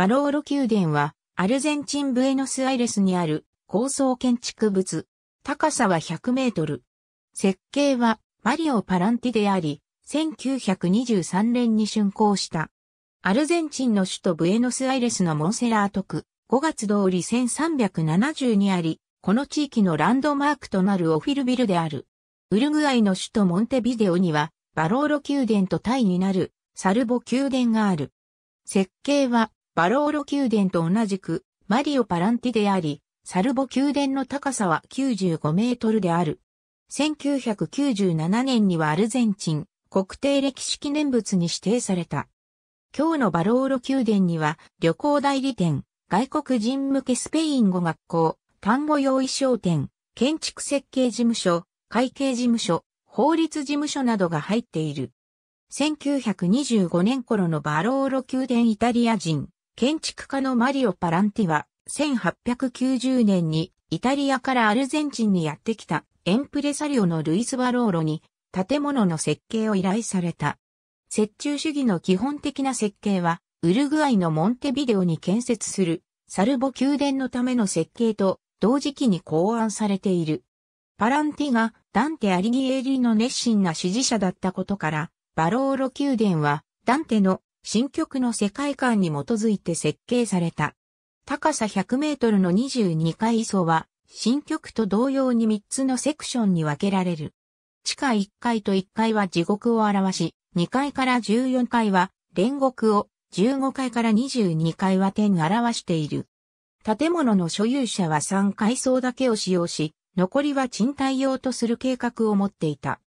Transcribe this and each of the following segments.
バローロ宮殿は、アルゼンチンブエノスアイレスにある高層建築物。高さは100メートル。設計はマリオ・パランティであり、1923年に竣工した。アルゼンチンの首都ブエノスアイレスのモンセラート区、5月通り1370にあり、この地域のランドマークとなるオフィルビルである。ウルグアイの首都モンテビデオには、バローロ宮殿とタイになるサルボ宮殿がある。設計はバローロ宮殿と同じく、マリオ・パランティであり、サルボ宮殿の高さは95メートルである。1997年にはアルゼンチン国定歴史記念物に指定された。今日のバローロ宮殿には旅行代理店、外国人向けスペイン語学校、単語用意商店、建築設計事務所、会計事務所、法律事務所などが入っている。1925年頃のバローロ宮殿イタリア人、建築家のマリオ・パランティは、1890年にイタリアからアルゼンチンにやってきたエンプレサリオのルイス・バローロに建物の設計を依頼された。折衷主義の基本的な設計は、ウルグアイのモンテビデオに建設するサルボ宮殿のための設計と同時期に考案されている。パランティがダンテ・アリギエリの熱心な支持者だったことから、バローロ宮殿はダンテの新曲の世界観に基づいて設計された。高さ100メートルの22階層は、新曲と同様に3つのセクションに分けられる。地下1階と1階は地獄を表し、2階から14階は煉獄を、15階から22階は天を表している。建物の所有者は3階層だけを使用し、残りは賃貸用とする計画を持っていた。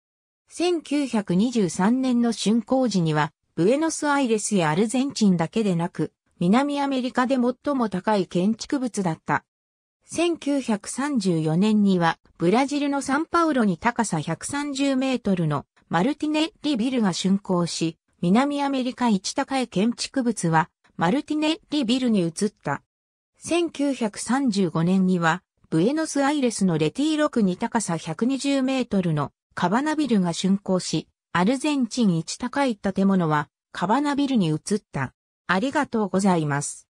1923年の竣工時には、ブエノスアイレスやアルゼンチンだけでなく、南アメリカで最も高い建築物だった。1934年には、ブラジルのサンパウロに高さ130メートルのマルティネッリビルが竣工し、南アメリカ一高い建築物は、マルティネッリビルに移った。1935年には、ブエノスアイレスのレティーロクに高さ120メートルのカバナビルが竣工し、アルゼンチン一高い建物は、カバナビルに移った。ありがとうございます。